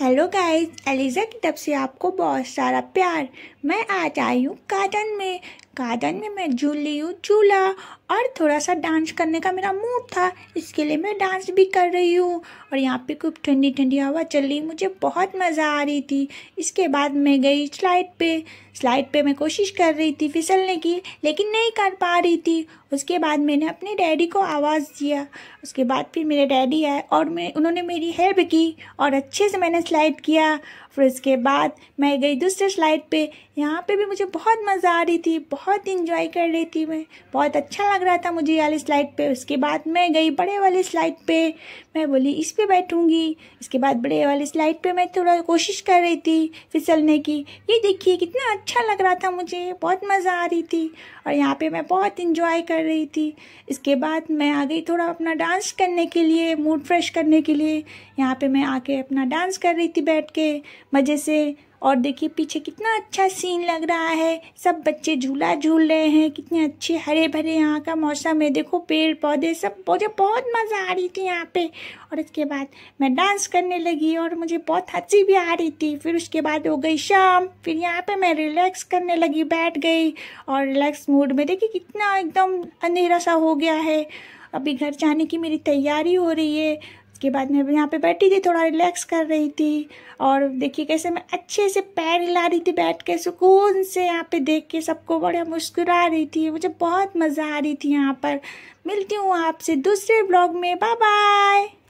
hello guys Eliza की तरफ से आपको बहुत सारा प्यार मैं आज आई हूँ गार्डन में गार्डन में मैं झूल ली हूँ झूला और थोड़ा सा डांस करने का मेरा मूड था इसके लिए मैं डांस भी कर रही हूँ और यहाँ पे खूब ठंडी ठंडी हवा चल रही मुझे बहुत मज़ा आ रही थी इसके बाद मैं गई स्लाइड पे स्लाइड पे मैं कोशिश कर रही थी फिसलने की लेकिन नहीं कर पा रही थी उसके बाद मैंने अपने डैडी को आवाज़ दिया उसके बाद फिर मेरे डैडी आए और मैं उन्होंने मेरी हेल्प की और अच्छे से मैंने स्लाइड किया फिर उसके बाद मैं गई दूसरे स्लाइड पर यहाँ पर भी मुझे बहुत मज़ा आ रही थी बहुत बहुत इंजॉय कर रही थी मैं बहुत अच्छा लग रहा था मुझे वाली स्लाइड पे उसके बाद मैं गई बड़े वाली स्लाइड पे मैं बोली इस पे बैठूंगी इसके बाद बड़े वाली स्लाइड पे मैं थोड़ा कोशिश कर रही थी फिसलने की ये देखिए कितना अच्छा लग रहा था मुझे बहुत मज़ा आ रही थी और यहाँ पर मैं बहुत इंजॉय कर रही थी इसके बाद मैं आ गई थोड़ा अपना डांस करने के लिए मूड फ्रेश करने के लिए यहाँ पर मैं आके अपना डांस कर रही थी बैठ के मज़े से और देखिए पीछे कितना अच्छा सीन लग रहा है सब बच्चे झूला झूल रहे हैं कितने अच्छे हरे भरे यहाँ का मौसम है देखो पेड़ पौधे सब मुझे बहुत मज़ा आ रही थी यहाँ पे और उसके बाद मैं डांस करने लगी और मुझे बहुत हंसी भी आ रही थी फिर उसके बाद हो गई शाम फिर यहाँ पे मैं रिलैक्स करने लगी बैठ गई और रिलैक्स मूड में देखिए कितना एकदम अंधेरा सा हो गया है अभी घर जाने की मेरी तैयारी हो रही है उसके बाद मैं यहाँ पे बैठी थी थोड़ा रिलैक्स कर रही थी और देखिए कैसे मैं अच्छे से पैर हिला रही थी बैठ के सुकून से यहाँ पे देख के सबको बड़ा मुस्कुरा रही थी मुझे बहुत मज़ा आ रही थी यहाँ पर मिलती हूँ आपसे दूसरे ब्लॉग में बाय बाय